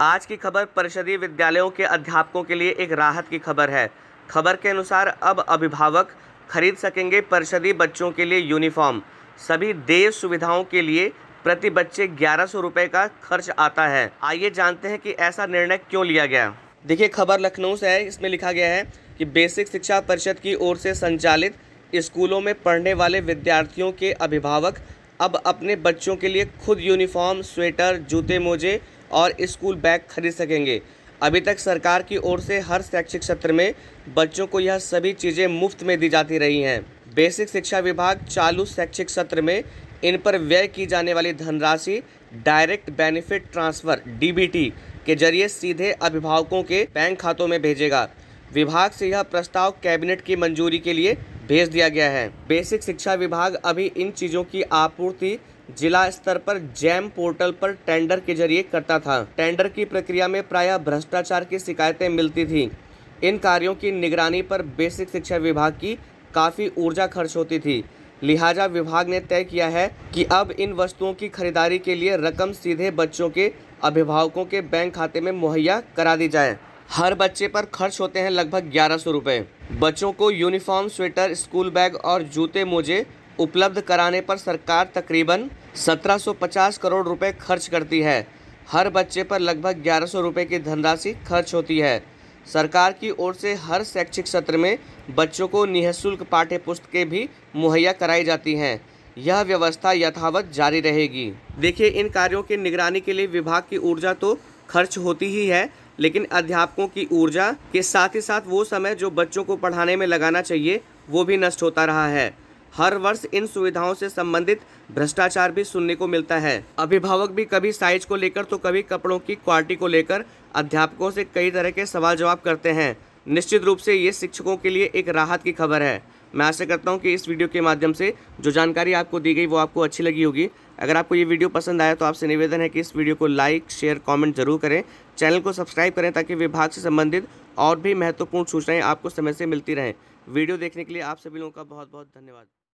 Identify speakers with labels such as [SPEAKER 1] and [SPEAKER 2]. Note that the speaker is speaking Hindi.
[SPEAKER 1] आज की खबर परिषदीय विद्यालयों के अध्यापकों के लिए एक राहत की खबर है खबर के अनुसार अब अभिभावक खरीद सकेंगे परिषदीय बच्चों के लिए यूनिफॉर्म सभी देय सुविधाओं के लिए प्रति बच्चे ग्यारह सौ रुपये का खर्च आता है आइए जानते हैं कि ऐसा निर्णय क्यों लिया गया देखिए खबर लखनऊ से है इसमें लिखा गया है कि बेसिक शिक्षा परिषद की ओर से संचालित स्कूलों में पढ़ने वाले विद्यार्थियों के अभिभावक अब अपने बच्चों के लिए खुद यूनिफॉर्म स्वेटर जूते मोजे और स्कूल बैग खरीद सकेंगे अभी तक सरकार की ओर से हर शैक्षिक सत्र में बच्चों को यह सभी चीज़ें मुफ्त में दी जाती रही हैं बेसिक शिक्षा विभाग चालू शैक्षिक सत्र में इन पर व्यय की जाने वाली धनराशि डायरेक्ट बेनिफिट ट्रांसफ़र डी के जरिए सीधे अभिभावकों के बैंक खातों में भेजेगा विभाग से यह प्रस्ताव कैबिनेट की मंजूरी के लिए भेज दिया गया है बेसिक शिक्षा विभाग अभी इन चीज़ों की आपूर्ति जिला स्तर पर जैम पोर्टल पर टेंडर के जरिए करता था टेंडर की प्रक्रिया में प्रायः भ्रष्टाचार की शिकायतें मिलती थी इन कार्यों की निगरानी पर बेसिक शिक्षा विभाग की काफ़ी ऊर्जा खर्च होती थी लिहाजा विभाग ने तय किया है कि अब इन वस्तुओं की खरीदारी के लिए रकम सीधे बच्चों के अभिभावकों के बैंक खाते में मुहैया करा दी जाए हर बच्चे पर खर्च होते हैं लगभग ग्यारह सौ रुपये बच्चों को यूनिफॉर्म स्वेटर स्कूल बैग और जूते मोजे उपलब्ध कराने पर सरकार तकरीबन 1750 करोड़ रुपए खर्च करती है हर बच्चे पर लगभग ग्यारह सौ रुपये की धनराशि खर्च होती है सरकार की ओर से हर शैक्षिक सत्र में बच्चों को निःशुल्क पाठ्य पुस्तकें भी मुहैया कराई जाती हैं यह व्यवस्था यथावत जारी रहेगी देखिए इन कार्यों की निगरानी के लिए विभाग की ऊर्जा तो खर्च होती ही है लेकिन अध्यापकों की ऊर्जा के साथ ही साथ वो समय जो बच्चों को पढ़ाने में लगाना चाहिए वो भी नष्ट होता रहा है हर वर्ष इन सुविधाओं से संबंधित भ्रष्टाचार भी सुनने को मिलता है अभिभावक भी कभी साइज को लेकर तो कभी कपड़ों की क्वालिटी को लेकर अध्यापकों से कई तरह के सवाल जवाब करते हैं निश्चित रूप से ये शिक्षकों के लिए एक राहत की खबर है मैं आशा करता हूँ कि इस वीडियो के माध्यम से जो जानकारी आपको दी गई वो आपको अच्छी लगी होगी अगर आपको ये वीडियो पसंद आया तो आपसे निवेदन है कि इस वीडियो को लाइक शेयर कमेंट जरूर करें चैनल को सब्सक्राइब करें ताकि विभाग से संबंधित और भी महत्वपूर्ण सूचनाएँ आपको समय से मिलती रहें वीडियो देखने के लिए आप सभी लोगों का बहुत बहुत धन्यवाद